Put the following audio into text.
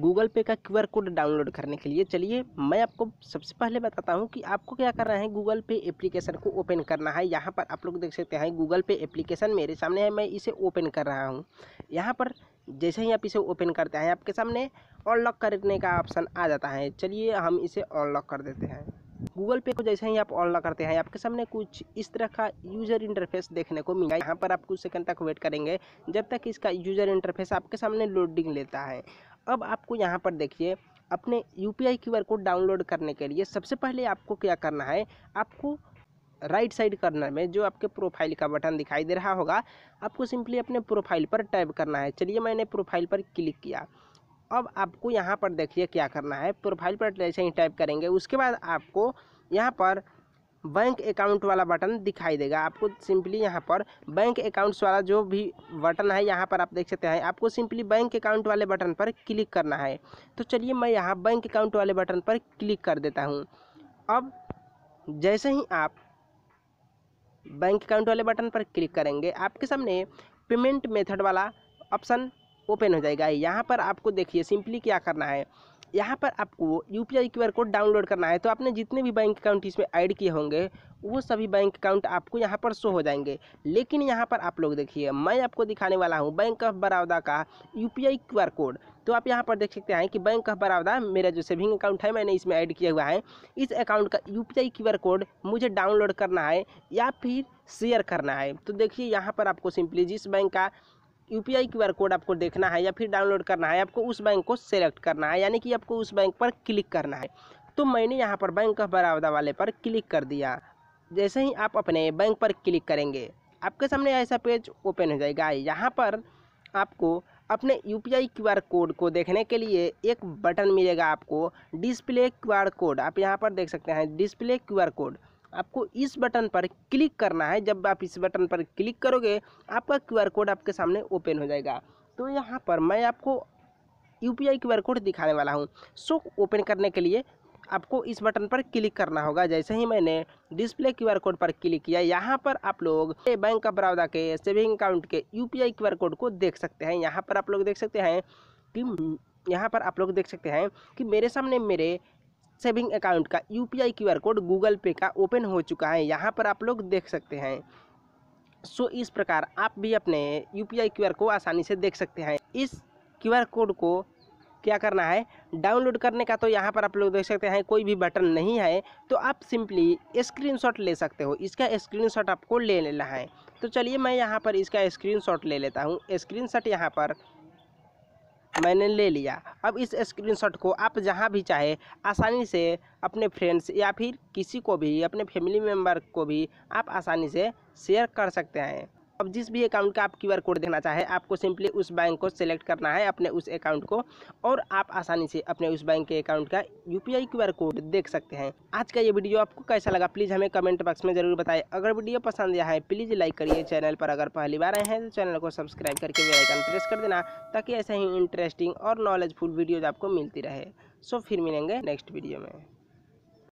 Google Pay का QR code download करने के लिए चलिए मैं आपको सबसे पहले बताता हूँ कि आपको क्या करना है गूगल पे एप्लीकेशन को ओपन करना है यहाँ पर आप लोग देख सकते हैं गूगल पे एप्लीकेशन मेरे सामने है मैं इसे ओपन कर रहा हूँ यहाँ पर जैसे ही आप इसे ओपन करते हैं आपके सामने अनलॉक करने का ऑप्शन आ जाता है चलिए हम इसे अनलॉक कर देते हैं गूगल पे को जैसे ही आप ऑनलॉक करते हैं आपके सामने कुछ इस तरह का यूज़र इंटरफेस देखने को मिलेगा यहाँ पर आप कुछ सेकंड तक वेट करेंगे जब तक इसका यूज़र इंटरफेस आपके सामने लोडिंग लेता है अब आपको यहाँ पर देखिए अपने U P I Q R code download करने के लिए सबसे पहले आपको क्या करना है आपको राइट साइड कॉर्नर में जो आपके प्रोफाइल का बटन दिखाई दे रहा होगा आपको सिंपली अपने प्रोफाइल पर टैप करना है चलिए मैंने प्रोफाइल पर क्लिक किया अब आपको यहाँ पर देखिए क्या करना है प्रोफाइल पर जैसे ही टाइप करेंगे उसके बाद आपको यहाँ पर बैंक अकाउंट वाला बटन दिखाई देगा आपको सिंपली यहाँ पर बैंक अकाउंट्स वाला जो भी बटन है यहाँ पर आप देख सकते हैं आपको सिंपली बैंक अकाउंट वाले बटन पर क्लिक करना है तो चलिए मैं यहाँ बैंक अकाउंट वाले बटन पर क्लिक कर देता हूँ अब जैसे ही आप बैंक अकाउंट वाले बटन पर क्लिक करेंगे आपके सामने पेमेंट मेथड वाला ऑप्शन ओपन हो जाएगा यहाँ पर आपको देखिए सिंपली क्या करना है यहाँ पर आपको U P I code download करना है तो आपने जितने भी बैंक अकाउंट इसमें ऐड किए होंगे वो सभी बैंक अकाउंट आपको यहाँ पर शो हो जाएंगे लेकिन यहाँ पर आप लोग देखिए मैं आपको दिखाने वाला हूँ बैंक ऑफ बड़ौदा का यू पी कोड तो आप यहाँ पर देख सकते हैं कि बैंक ऑफ बड़ौदा मेरा जो सेविंग अकाउंट है मैंने इसमें ऐड किया हुआ है इस अकाउंट का यू पी कोड मुझे डाउनलोड करना है या फिर शेयर करना है तो देखिए यहाँ पर आपको सिंपली जिस बैंक का U P I Q R code आपको देखना है या फिर डाउनलोड करना है आपको उस बैंक को सेलेक्ट करना है यानी कि आपको उस बैंक पर क्लिक करना है तो मैंने यहाँ पर बैंक ऑफ बड़ौदा वाले पर क्लिक कर दिया जैसे ही आप अपने बैंक पर क्लिक करेंगे आपके सामने ऐसा पेज ओपन हो जाएगा यहाँ पर आपको अपने U P I Q R code को देखने के लिए एक बटन मिलेगा आपको डिस्प्ले क्यू आर कोड आप यहाँ पर देख सकते हैं डिस्प्ले क्यू आर कोड आपको इस बटन पर क्लिक करना है जब आप इस बटन पर क्लिक करोगे आपका आर कोड आपके सामने ओपन हो जाएगा तो यहाँ पर मैं आपको U P I Q code दिखाने वाला हूँ सो ओपन करने के लिए आपको इस बटन पर क्लिक करना होगा जैसे ही मैंने डिस्प्ले क्यू आर कोड पर क्लिक किया यहाँ पर आप लोग बैंक ऑफ बड़ौदा के सेविंग अकाउंट के U P I Q R code को देख सकते हैं यहाँ पर आप लोग देख सकते हैं कि यहाँ पर आप लोग देख सकते हैं कि मेरे सामने मेरे सेविंग अकाउंट का U P I Q R code Google Pay का ओपन हो चुका है यहाँ पर आप लोग देख सकते हैं सो इस प्रकार आप भी अपने U P I Q R को आसानी से देख सकते हैं इस क्यू आर कोड को क्या करना है डाउनलोड करने का तो यहाँ पर आप लोग देख सकते हैं कोई भी बटन नहीं है तो आप सिंपली स्क्रीनशॉट ले सकते हो इसका स्क्रीनशॉट आपको ले लेना है तो चलिए मैं यहाँ पर इसका स्क्रीनशॉट ले लेता हूँ स्क्रीनशॉट यहाँ पर मैंने ले लिया अब इस स्क्रीनशॉट को आप जहाँ भी चाहे आसानी से अपने फ्रेंड्स या फिर किसी को भी अपने फैमिली मेम्बर को भी आप आसानी से शेयर कर सकते हैं अब जिस भी अकाउंट का आप क्यूआर कोड देना चाहे आपको सिंपली उस बैंक को सिलेक्ट करना है अपने उस अकाउंट को और आप आसानी से अपने उस बैंक के अकाउंट का यूपीआई क्यूआर कोड देख सकते हैं आज का ये वीडियो आपको कैसा लगा प्लीज़ हमें कमेंट बॉक्स में जरूर बताएं अगर वीडियो पसंद आया है प्लीज़ लाइक करिए चैनल पर अगर पहली बार आए हैं तो चैनल को सब्सक्राइब करके आइकन प्रेस कर देना ताकि ऐसे ही इंटरेस्टिंग और नॉलेजफुल वीडियोज़ आपको मिलती रहे सो फिर मिलेंगे नेक्स्ट वीडियो में